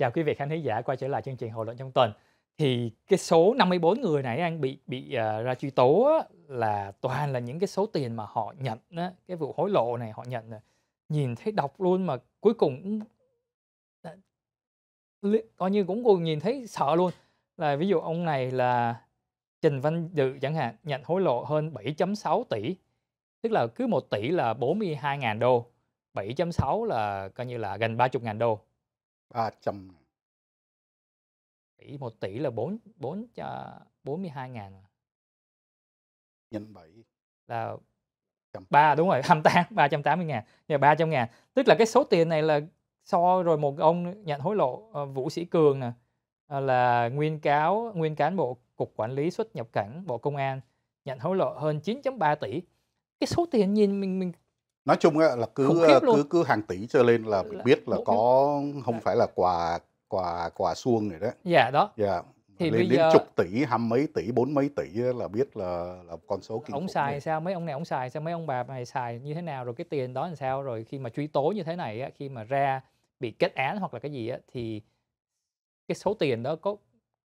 Chào quý vị khán thính giả quay trở lại chương trình hội luận trong tuần. Thì cái số 54 người này đang bị bị uh, ra truy tố là toàn là những cái số tiền mà họ nhận á, cái vụ hối lộ này họ nhận này. nhìn thấy đọc luôn mà cuối cùng à, coi như cũng còn nhìn thấy sợ luôn là ví dụ ông này là Trình Văn Dự chẳng hạn nhận hối lộ hơn 7.6 tỷ tức là cứ 1 tỷ là 42.000 đô 7.6 là coi như là gần 30.000 đô 300 ngàn. Tỷ 1 tỷ là 4 4 cho 42 ngàn à? Nhân 7 là 100. 3 đúng rồi, 28 380 ngàn, giờ 300 ngàn. Tức là cái số tiền này là so rồi một ông nhận hối lộ ờ, Vũ Sĩ Cường nè ờ, là nguyên cáo nguyên cán bộ cục quản lý xuất nhập cảnh Bộ Công an nhận hối lộ hơn 9.3 tỷ. Cái số tiền nhìn mình mình nói chung là cứ cứ cứ hàng tỷ trở lên là biết là có không dạ. phải là quà quà quà suông này đó dạ đó dạ thì lên đến giờ... chục tỷ hăm mấy tỷ bốn mấy tỷ là biết là là con số kinh ông xài này. sao mấy ông này ông xài sao mấy ông bà này xài như thế nào rồi cái tiền đó làm sao rồi khi mà truy tố như thế này khi mà ra bị kết án hoặc là cái gì thì cái số tiền đó có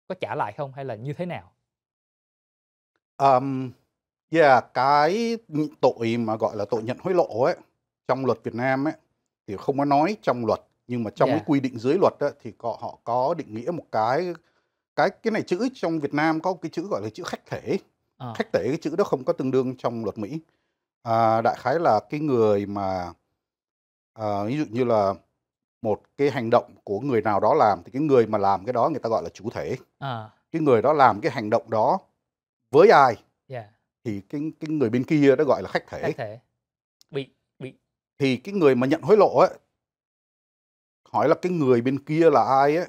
có trả lại không hay là như thế nào um, Yeah, cái tội mà gọi là tội nhận hối lộ ấy, trong luật Việt Nam ấy, thì không có nói trong luật, nhưng mà trong Yeah. cái quy định dưới luật á, thì có, họ có định nghĩa một cái cái cái này chữ trong Việt Nam có cái chữ gọi là chữ khách thể. Ờ. Khách thể cái chữ đó không có tương đương trong luật Mỹ. À, đại khái là cái người mà à, ví dụ như là một cái hành động của người nào đó làm thì cái người mà làm cái đó người ta gọi là chủ thể. Ờ, cái người đó làm cái hành động đó với ai yeah thì cái cái người bên kia đó gọi là khách thể khách thể bị bị thì cái người mà nhận hối lộ ấy hỏi là cái người bên kia là ai ấy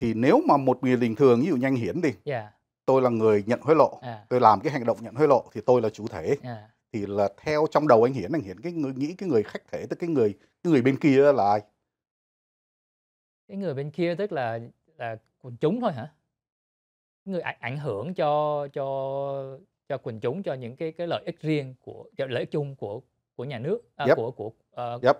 thì nếu mà một người bình thường ví dụ nhanh hiển đi yeah. Dạ. tôi là người nhận hối lộ yeah. Dạ. tôi làm cái hành động nhận hối lộ thì tôi là chủ thể yeah. Dạ. thì là theo trong đầu anh hiển anh hiển cái người nghĩ cái người khách thể tức cái người cái người bên kia là ai cái người bên kia tức là là quần chúng thôi hả người ảnh hưởng cho cho cho quần chúng cho những cái cái lợi ích riêng của lợi ích chung của của nhà nước à, yep. của của uh, yep.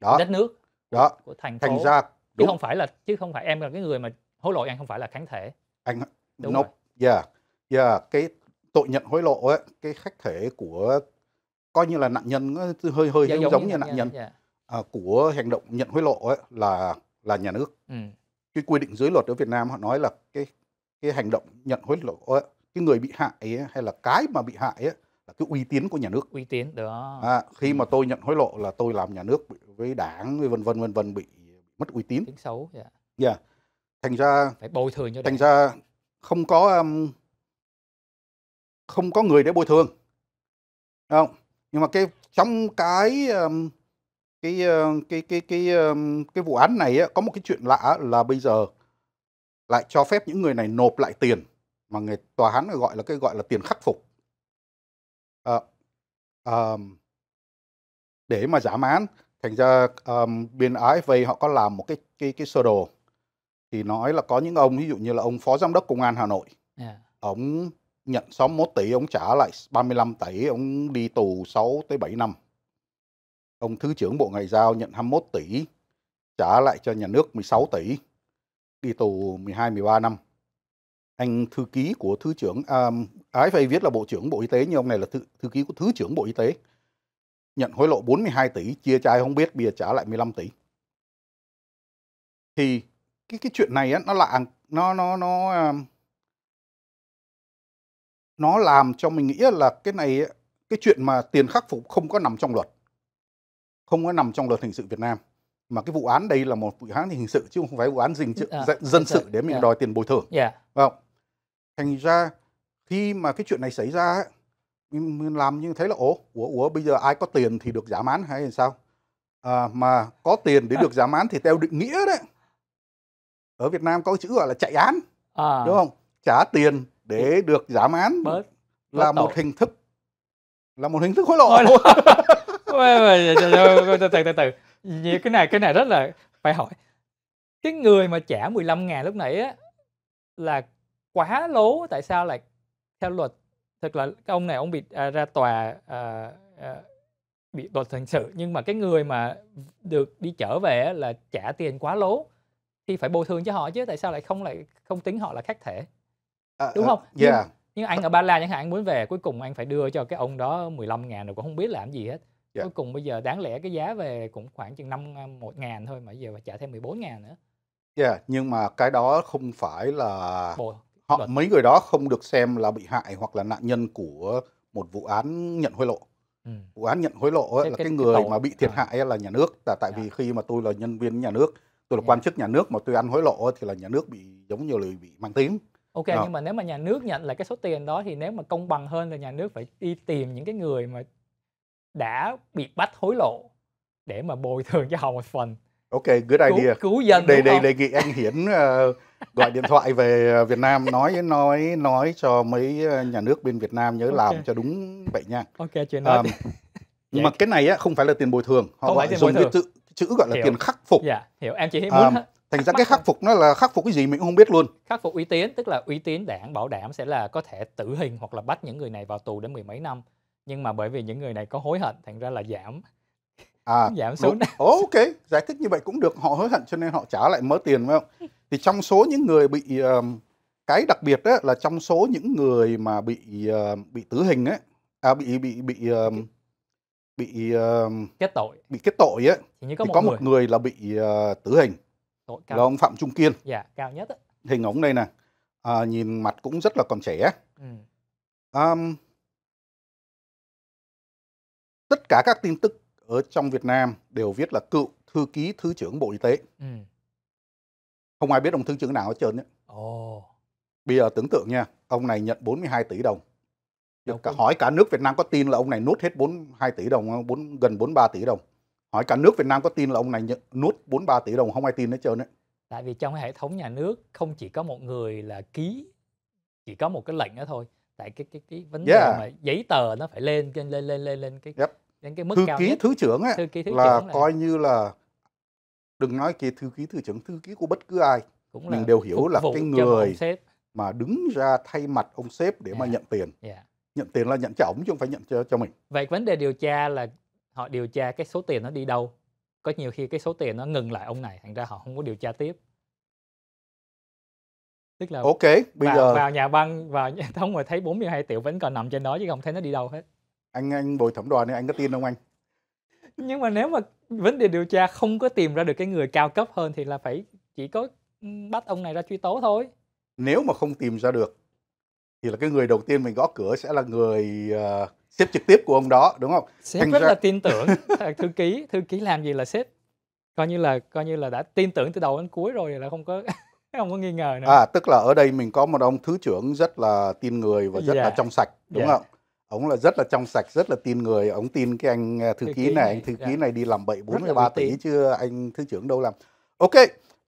đó. đất nước đó. của thành phố thành ra đúng. chứ không phải là chứ không phải em là cái người mà hối lộ anh không phải là kháng thể anh đúng nope. rồi. yeah yeah cái tội nhận hối lộ ấy, cái khách thể của coi như là nạn nhân hơi hơi dạ, giống, giống, giống như nạn nhân, nhân yeah. Dạ. à, của hành động nhận hối lộ ấy, là là nhà nước ừ. cái quy định dưới luật ở Việt Nam họ nói là cái cái hành động nhận hối lộ ấy, cái người bị hại ấy, hay là cái mà bị hại ấy, là cái uy tín của nhà nước uy tín đó à, khi ừ. mà tôi nhận hối lộ là tôi làm nhà nước với đảng với vân vân vân vân bị mất uy tín tính xấu dạ yeah. Dạ. thành ra phải bồi thường cho thành đấy. ra không có um, không có người để bồi thường không nhưng mà cái trong cái um, cái ờ, cái cái cái um, cái vụ án này á, có một cái chuyện lạ là bây giờ lại cho phép những người này nộp lại tiền mà người tòa án gọi là cái gọi là tiền khắc phục à, à, để mà giảm án thành ra um, bên AFA họ có làm một cái cái cái sơ đồ thì nói là có những ông ví dụ như là ông phó giám đốc công an Hà Nội yeah. Dạ. ông nhận 61 tỷ ông trả lại 35 tỷ ông đi tù 6 tới 7 năm ông thứ trưởng bộ ngoại giao nhận 21 tỷ trả lại cho nhà nước 16 tỷ đi tù 12 13 năm anh thư ký của thứ trưởng à, ái phải viết là bộ trưởng bộ y tế nhưng ông này là thư, thư ký của thứ trưởng bộ y tế nhận hối lộ 42 tỷ chia trai không biết bây trả lại 15 tỷ thì cái cái chuyện này á, nó lạ nó nó nó à, nó làm cho mình nghĩ là cái này cái chuyện mà tiền khắc phục không có nằm trong luật không có nằm trong luật hình sự Việt Nam mà cái vụ án đây là một vụ án hình sự chứ không phải vụ án dình sự, à, dân sự để mình yeah. Dạ. đòi tiền bồi thường. Yeah. Dạ. Không? thành ra khi mà cái chuyện này xảy ra mình làm như thế là ố ủa ủa bây giờ ai có tiền thì được giảm án hay là sao à, mà có tiền để được à. giảm án thì theo định nghĩa đấy ở Việt Nam có chữ gọi là chạy án à. đúng không trả tiền để được giảm án bớt, bớt là một hình thức là một hình thức hối lộ từ từ từ từ cái này cái này rất là phải hỏi cái người mà trả 15 ngàn lúc nãy á là quá lố tại sao lại theo luật thực là cái ông này ông bị à, ra tòa à, à, bị luật hình sự nhưng mà cái người mà được đi trở về là trả tiền quá lố thì phải bồi thường cho họ chứ tại sao lại không lại không tính họ là khách thể à, đúng à, không uh, yeah. nhưng, nhưng anh ở ba lan chẳng hạn anh muốn về cuối cùng anh phải đưa cho cái ông đó 15 ngàn rồi cũng không biết làm gì hết yeah. cuối cùng bây giờ đáng lẽ cái giá về cũng khoảng chừng năm à, một ngàn thôi mà giờ phải trả thêm 14 ngàn nữa yeah, nhưng mà cái đó không phải là họ luật. Vâng. mấy người đó không được xem là bị hại hoặc là nạn nhân của một vụ án nhận hối lộ ừ. vụ án nhận hối lộ ấy, cái, là cái, cái người cái mà bị thiệt à. hại là nhà nước là tại à. vì khi mà tôi là nhân viên nhà nước tôi là yeah. Dạ. quan chức nhà nước mà tôi ăn hối lộ thì là nhà nước bị giống như là bị mang tiếng ok à. nhưng mà nếu mà nhà nước nhận lại cái số tiền đó thì nếu mà công bằng hơn là nhà nước phải đi tìm những cái người mà đã bị bắt hối lộ để mà bồi thường cho họ một phần Ok, good idea. Cứu, cứu dân đây đây nghị anh Hiến uh, ờ, gọi điện thoại về ờ, Việt Nam nói nói nói cho mấy ờ, nhà nước bên Việt Nam nhớ okay. làm cho đúng vậy nha. Ok, chuyện đó. Um, nhưng dạ. mà cái này á không phải là tiền bồi thường, họ không gọi dùng cái chữ chữ gọi là hiểu. tiền khắc phục. Dạ, hiểu. Em chỉ muốn um, thành ra cái khắc phục nó là khắc phục cái gì mình cũng không biết luôn khắc phục uy tín tức là uy tín đảng bảo đảm sẽ là có thể tử hình hoặc là bắt những người này vào tù đến mười mấy năm nhưng mà bởi vì những người này có hối hận thành ra là giảm à, giảm xuống oh, ok giải thích như vậy cũng được họ hối hận cho nên họ trả lại mớ tiền phải không thì trong số những người bị um, cái đặc biệt đó là trong số những người mà bị uh, bị tử hình ấy à bị bị bị um, bị uh, kết tội bị kết tội ấy thì, như có, thì một có người. một người là bị uh, tử hình tội cao. là ông phạm trung kiên dạ cao nhất ấy. hình ống đây nè à, nhìn mặt cũng rất là còn trẻ ừ. um, tất cả các tin tức ở trong Việt Nam đều viết là cựu thư ký thứ trưởng Bộ Y tế. Ừ. Không ai biết ông thứ trưởng nào hết trơn. Ồ. Bây giờ tưởng tượng nha, ông này nhận 42 tỷ đồng. Đâu cả, hỏi cả nước Việt Nam có tin là ông này nuốt hết 42 tỷ đồng không? 4, gần 43 tỷ đồng. Hỏi cả nước Việt Nam có tin là ông này nhận, nuốt 43 tỷ đồng không ai tin hết trơn ấy. Tại vì trong hệ thống nhà nước không chỉ có một người là ký chỉ có một cái lệnh đó thôi tại cái cái cái vấn đề mà giấy tờ nó phải lên lên lên lên lên cái yep đến cái mức thư cao ký nhất. thứ trưởng ấy thư ký thứ là, trưởng là coi như là đừng nói kỳ thư ký thứ trưởng thư ký của bất cứ ai cũng mình đều hiểu là cái người sếp. mà đứng ra thay mặt ông sếp để yeah. mà nhận tiền yeah. nhận tiền là nhận cho ổng chứ không phải nhận cho cho mình vậy vấn đề điều tra là họ điều tra cái số tiền nó đi đâu có nhiều khi cái số tiền nó ngừng lại ông này thành ra họ không có điều tra tiếp tức là ok bây vào, giờ vào nhà băng vào nhà thống mà thấy 42 triệu vẫn còn nằm trên đó chứ không thấy nó đi đâu hết anh anh bồi thẩm đoàn nên anh có tin không anh nhưng mà nếu mà vấn đề điều tra không có tìm ra được cái người cao cấp hơn thì là phải chỉ có ừ, bắt ông này ra truy tố thôi nếu mà không tìm ra được thì là cái người đầu tiên mình gõ cửa sẽ là người uh, sếp trực tiếp của ông đó đúng không sếp Thành rất ra... là tin tưởng thư ký thư ký làm gì là xếp coi như là coi như là đã tin tưởng từ đầu đến cuối rồi là không có không có nghi ngờ nữa à tức là ở đây mình có một ông thứ trưởng rất là tin người và rất yeah. là dạ. trong sạch đúng yeah. Dạ. không ông là rất là trong sạch rất là tin người ông tin cái anh à, thư, ký này, anh thư ký dạ. này đi làm bậy 43 tỷ chưa anh thứ trưởng đâu làm ok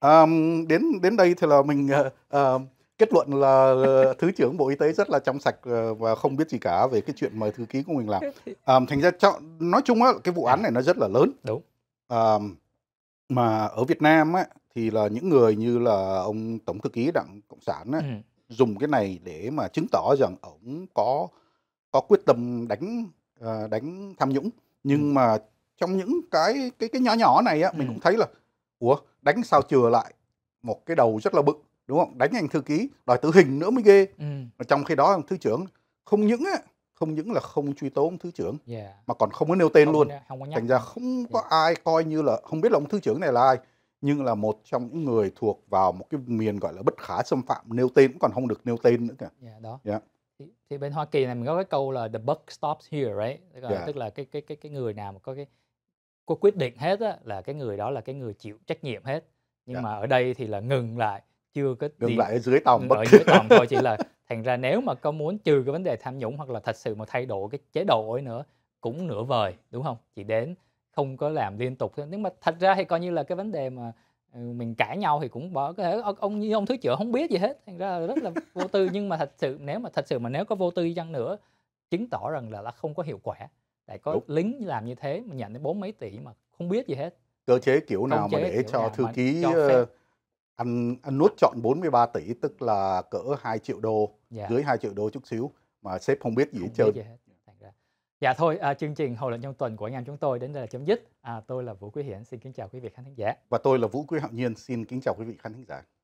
um, đến đến đây thì là mình uh, kết luận là ờ, thứ trưởng bộ y tế rất là trong sạch và không biết gì cả về cái chuyện mời thư ký của mình làm à, thành ra cho, nói chung á cái vụ dạ. án này nó rất là lớn đúng à, mà ở Việt Nam á thì là những người như là ông tổng thư ký đảng cộng sản á, ừ. dùng cái này để mà chứng tỏ rằng ông có có quyết tâm đánh uh, đánh tham nhũng nhưng ừ. mà trong những cái cái cái nhỏ nhỏ này á, ừ. mình cũng thấy là ủa đánh sao chừa lại một cái đầu rất là bự đúng không đánh anh thư ký đòi tử hình nữa mới ghê ừ. trong khi đó thứ trưởng không những á, không những là không truy tố ông thứ trưởng yeah. Dạ. mà còn không có nêu tên không, luôn không có thành ra không dạ. có yeah. ai coi như là không biết là ông thứ trưởng này là ai nhưng là một trong những người thuộc vào một cái miền gọi là bất khả xâm phạm nêu tên cũng còn không được nêu tên nữa cả yeah, dạ, đó yeah thì, bên Hoa Kỳ này mình có cái câu là the buck stops here right tức là, yeah. Dạ. tức là cái cái cái cái người nào mà có cái có quyết định hết á, là cái người đó là cái người chịu trách nhiệm hết nhưng yeah. Dạ. mà ở đây thì là ngừng lại chưa có ngừng gì, lại ở dưới tòng ở dưới tòng thôi chỉ là thành ra nếu mà có muốn trừ cái vấn đề tham nhũng hoặc là thật sự mà thay đổi cái chế độ ấy nữa cũng nửa vời đúng không chỉ đến không có làm liên tục nhưng mà thật ra thì coi như là cái vấn đề mà Ừ, mình cãi nhau thì cũng bỏ có thể ông như ông thứ trưởng không biết gì hết thành ra là rất là vô tư nhưng mà thật sự nếu mà thật sự mà nếu có vô tư chăng nữa chứng tỏ rằng là, là không có hiệu quả tại có Đúng. lính làm như thế mà nhận đến bốn mấy tỷ mà không biết gì hết cơ chế kiểu nào chế mà để cho thư ký cho ờ, ăn ăn nuốt chọn 43 tỷ tức là cỡ 2 triệu đô dạ. dưới 2 triệu đô chút xíu mà sếp không biết gì không hết trơn Dạ thôi, à, chương trình hội luận trong tuần của anh em chúng tôi đến đây là chấm dứt. À, tôi là Vũ Quý Hiển, xin kính chào quý vị khán thính giả. Và tôi là Vũ Quý Hạo Nhiên, xin kính chào quý vị khán thính giả.